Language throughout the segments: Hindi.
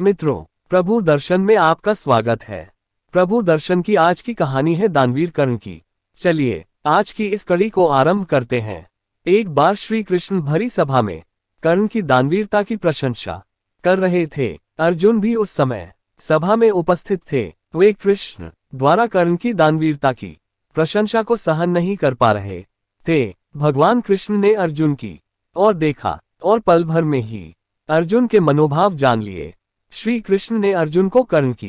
मित्रों प्रभु दर्शन में आपका स्वागत है प्रभु दर्शन की आज की कहानी है दानवीर कर्ण की चलिए आज की इस कड़ी को आरंभ करते हैं एक बार श्री कृष्ण भरी सभा में कर्ण की दानवीरता की प्रशंसा कर रहे थे अर्जुन भी उस समय सभा में उपस्थित थे वे कृष्ण द्वारा कर्ण की दानवीरता की प्रशंसा को सहन नहीं कर पा रहे थे भगवान कृष्ण ने अर्जुन की और देखा और पल भर में ही अर्जुन के मनोभाव जान लिए श्री कृष्ण ने अर्जुन को कर्म की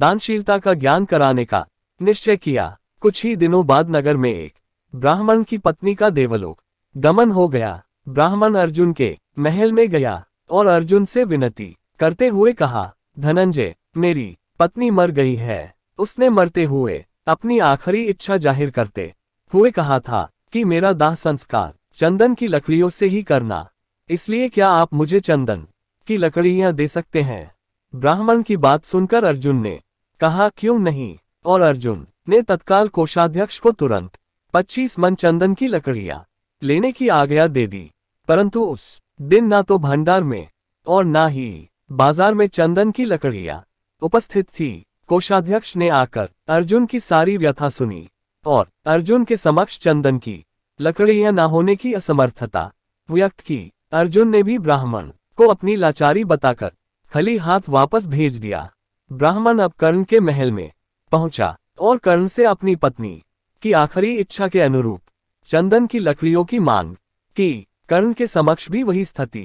दानशीलता का ज्ञान कराने का निश्चय किया कुछ ही दिनों बाद नगर में एक ब्राह्मण की पत्नी का देवलोक गमन हो गया ब्राह्मण अर्जुन के महल में गया और अर्जुन से विनती करते हुए कहा धनंजय मेरी पत्नी मर गई है उसने मरते हुए अपनी आखिरी इच्छा जाहिर करते हुए कहा था कि मेरा दाह संस्कार चंदन की लकड़ियों से ही करना इसलिए क्या आप मुझे चंदन की लकड़ियां दे सकते हैं ब्राह्मण की बात सुनकर अर्जुन ने कहा क्यों नहीं और अर्जुन ने तत्काल कोषाध्यक्ष को तुरंत पच्चीस मन चंदन की लकड़ियां लेने की आज्ञा दे दी परंतु उस दिन ना तो भंडार में और ना ही बाजार में चंदन की लकड़ियां उपस्थित थी कोषाध्यक्ष ने आकर अर्जुन की सारी व्यथा सुनी और अर्जुन के समक्ष चंदन की लकड़ियां ना होने की असमर्थता व्यक्त की अर्जुन ने भी ब्राह्मण को अपनी लाचारी बताकर खली हाथ वापस भेज दिया ब्राह्मण अब कर्ण के महल में पहुंचा और कर्ण से अपनी पत्नी की आखिरी इच्छा के अनुरूप चंदन की लकड़ियों की मांग की कर्ण के समक्ष भी वही स्थिति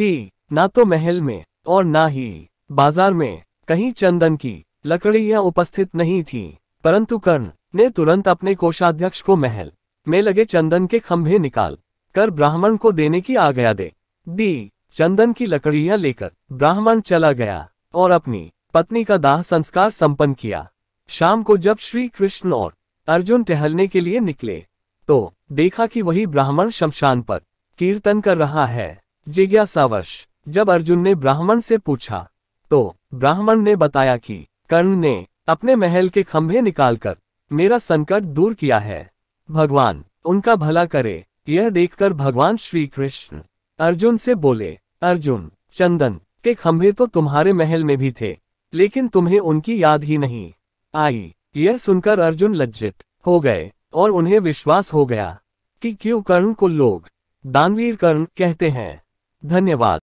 थी ना तो महल में और ना ही बाजार में कहीं चंदन की लकड़ियां उपस्थित नहीं थीं, परंतु कर्ण ने तुरंत अपने कोषाध्यक्ष को महल में लगे चंदन के खंभे निकाल कर ब्राह्मण को देने की आज्ञा दे दी चंदन की लकड़ियां लेकर ब्राह्मण चला गया और अपनी पत्नी का दाह संस्कार संपन्न किया शाम को जब श्री कृष्ण और अर्जुन टहलने के लिए निकले तो देखा कि वही ब्राह्मण शमशान पर कीर्तन कर रहा है जिज्ञासावश जब अर्जुन ने ब्राह्मण से पूछा तो ब्राह्मण ने बताया कि कर्ण ने अपने महल के खंभे निकालकर मेरा संकट दूर किया है भगवान उनका भला करे यह देखकर भगवान श्री कृष्ण अर्जुन से बोले अर्जुन चंदन के खंभे तो तुम्हारे महल में भी थे लेकिन तुम्हें उनकी याद ही नहीं आई यह सुनकर अर्जुन लज्जित हो गए और उन्हें विश्वास हो गया कि क्यों कर्ण को लोग दानवीर कर्ण कहते हैं धन्यवाद